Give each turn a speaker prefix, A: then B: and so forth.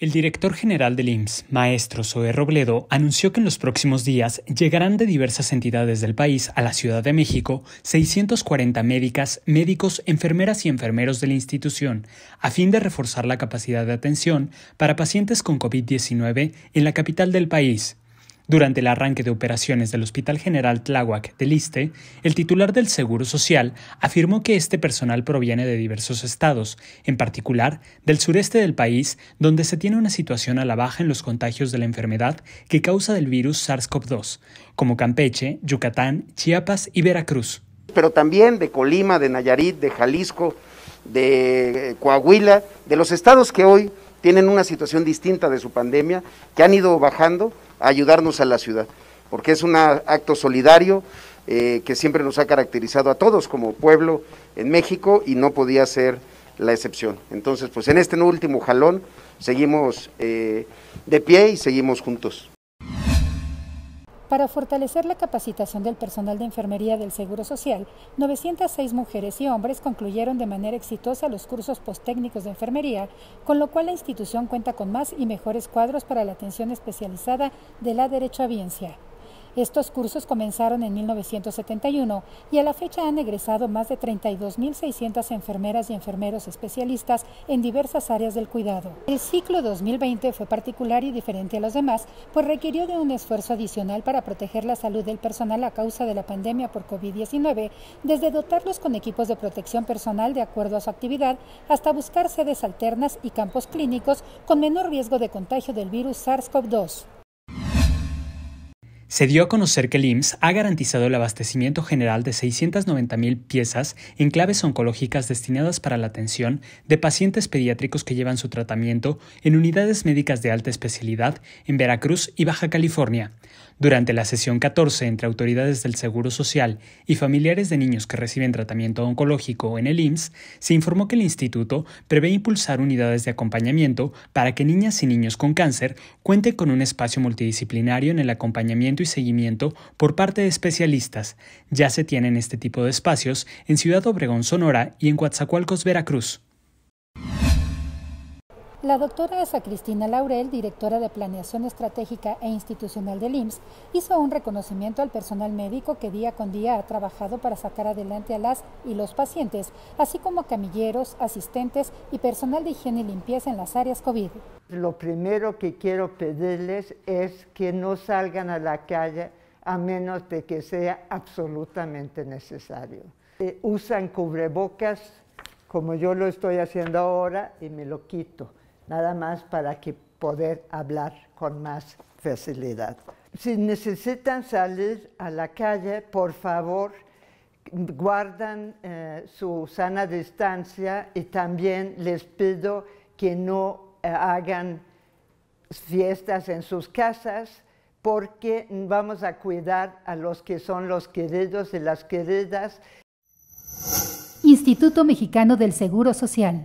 A: El director general del IMSS, maestro Zoe Robledo, anunció que en los próximos días llegarán de diversas entidades del país a la Ciudad de México 640 médicas, médicos, enfermeras y enfermeros de la institución, a fin de reforzar la capacidad de atención para pacientes con COVID-19 en la capital del país. Durante el arranque de operaciones del Hospital General Tláhuac de Liste, el titular del Seguro Social afirmó que este personal proviene de diversos estados, en particular del sureste del país, donde se tiene una situación a la baja en los contagios de la enfermedad que causa del virus SARS-CoV-2, como Campeche, Yucatán, Chiapas y Veracruz. Pero también
B: de Colima, de Nayarit, de Jalisco, de Coahuila, de los estados que hoy tienen una situación distinta de su pandemia, que han ido bajando ayudarnos a la ciudad, porque es un acto solidario eh, que siempre nos ha caracterizado a todos como pueblo en México y no podía ser la excepción. Entonces, pues en este último jalón seguimos eh, de pie y seguimos juntos.
C: Para fortalecer la capacitación del personal de enfermería del Seguro Social, 906 mujeres y hombres concluyeron de manera exitosa los cursos posttécnicos de enfermería, con lo cual la institución cuenta con más y mejores cuadros para la atención especializada de la biencia. Estos cursos comenzaron en 1971 y a la fecha han egresado más de 32.600 enfermeras y enfermeros especialistas en diversas áreas del cuidado. El ciclo 2020 fue particular y diferente a los demás, pues requirió de un esfuerzo adicional para proteger la salud del personal a causa de la pandemia por COVID-19, desde dotarlos con equipos de protección personal de acuerdo a su actividad hasta buscar sedes alternas y campos clínicos con menor riesgo de contagio del virus SARS-CoV-2.
A: Se dio a conocer que el IMSS ha garantizado el abastecimiento general de 690.000 piezas en claves oncológicas destinadas para la atención de pacientes pediátricos que llevan su tratamiento en unidades médicas de alta especialidad en Veracruz y Baja California. Durante la sesión 14 entre autoridades del Seguro Social y familiares de niños que reciben tratamiento oncológico en el IMSS, se informó que el instituto prevé impulsar unidades de acompañamiento para que niñas y niños con cáncer cuenten con un espacio multidisciplinario en el acompañamiento seguimiento por parte de especialistas. Ya se tienen este tipo de espacios en Ciudad Obregón, Sonora y en Coatzacoalcos, Veracruz.
C: La doctora Sacristina Laurel, directora de Planeación Estratégica e Institucional del IMSS, hizo un reconocimiento al personal médico que día con día ha trabajado para sacar adelante a las y los pacientes, así como camilleros, asistentes y personal de higiene y limpieza en las áreas COVID.
D: Lo primero que quiero pedirles es que no salgan a la calle a menos de que sea absolutamente necesario. Eh, usan cubrebocas como yo lo estoy haciendo ahora y me lo quito nada más para que poder hablar con más facilidad. Si necesitan salir a la calle, por favor, guardan eh, su sana distancia y también les pido que no eh, hagan fiestas en sus casas porque vamos a cuidar a los que son los queridos y las queridas.
C: Instituto Mexicano del Seguro Social.